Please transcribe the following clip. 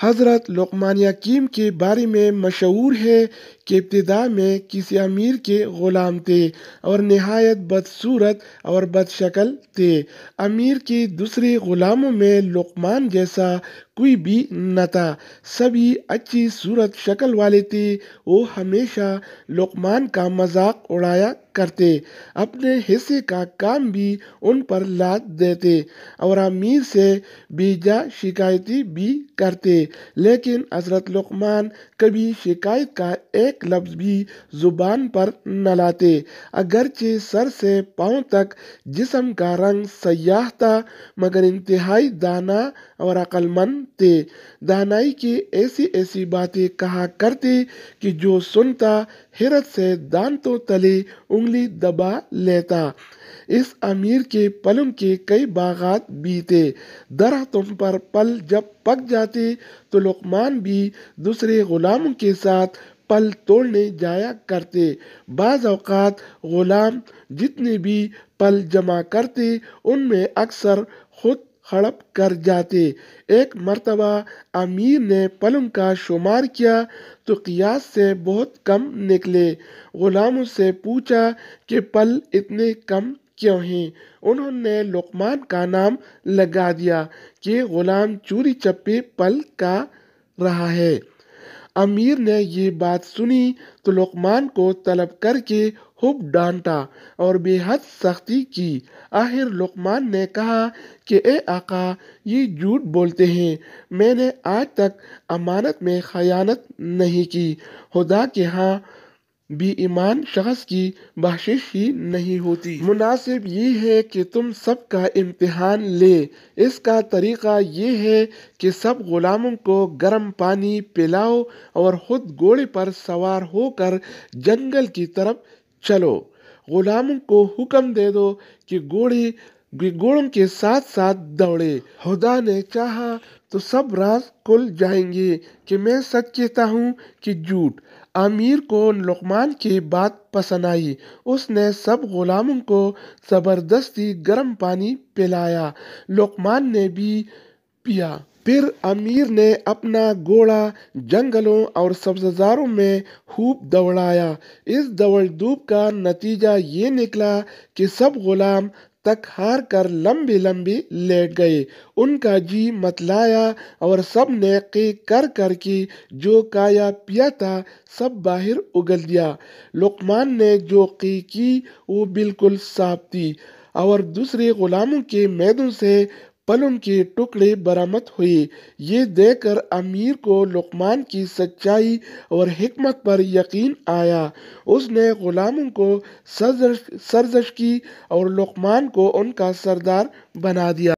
हज़रत लकमान याकीम के बारे में मशहूर है कि इब्तदा में किसी अमीर के ग़ुलाम थे और नहायत बदसूरत और बदशकल थे अमीर के दूसरे ग़ुलामों में लकमान जैसा कोई भी न था सभी अच्छी सूरत शक्ल वाले थे वो हमेशा लुकमान का मजाक उड़ाया करते अपने हिस्से का काम भी उन पर लाद देते और अमीर से बेजा शिकायती भी करते लेकिन हज़रत लुकमान कभी शिकायत का एक लफ्ज़ भी ज़ुबान पर न लाते अगरचे सर से पाँव तक जिसम का रंग सयाह था मगर इंतहाई दाना और अक्लमंद सुनते दानाई की ऐसी ऐसी बातें कहा करते कि जो सुनता हिरत से दान तो तले उंगली दबा लेता इस अमीर के पलम के कई बागात बीते तुम पर पल जब पक जाते तो लुकमान भी दूसरे गुलामों के साथ पल तोड़ने जाया करते बाज़ अवकात गुलाम जितने भी पल जमा करते उनमें अक्सर खुद हड़प कर जाते एक मरतबा अमीर ने पलंग का शुमार किया तो कियास से बहुत कम निकले ग़ुलामों से पूछा कि पल इतने कम क्यों हैं उन्होंने लुकमान का नाम लगा दिया कि ग़ुलाम चूरी चप्पे पल का रहा है अमीर ने ये बात सुनी तो लुकमान को तलब करके खूब डांटा और बेहद सख्ती की आखिर लुकमान ने कहा कि ए आका ये झूठ बोलते हैं मैंने आज तक अमानत में खयानत नहीं की खुदा के हाँ भी ईमान शख्स की बख्शिश ही नहीं होती मुनासिब ये है कि तुम सब का इम्तहान ले इसका तरीक़ा ये है कि सब ग़ुलामों को गर्म पानी पिलाओ और ख़ुद घोड़े पर सवार होकर जंगल की तरफ चलो ग़ुलामों को हुक्म दे दो कि घोड़े गिगोड़ के साथ साथ दौड़े हुदा ने चाहा तो सब राज कुल जाएंगे कि मैं सच कहता हूँ कि झूठ आमिर को लुकमान की बात पसंद आई उसने सब गुलामों को ज़बरदस्ती गर्म पानी पिलाया लुकमान ने भी पिया फिर अमीर ने अपना घोड़ा जंगलों और सब्जारों में खूब दौड़ाया इस दौड़ धूप का नतीजा ये निकला कि सब गुलाम तक हार कर लंबी लंबी लेट गए उनका जी मतलाया और सब ने की कर कर की जो काया पिया था सब बाहर उगल दिया लुकमान ने जो की की वो बिल्कुल साफ थी और दूसरे ग़ुलामों के मैदों से पलों के टुकड़े बरामद हुए ये देखकर अमीर को लुकमान की सच्चाई और हमत पर यकीन आया उसने ग़ुलामों को सरजश सरजश की और लुकमान को उनका सरदार बना दिया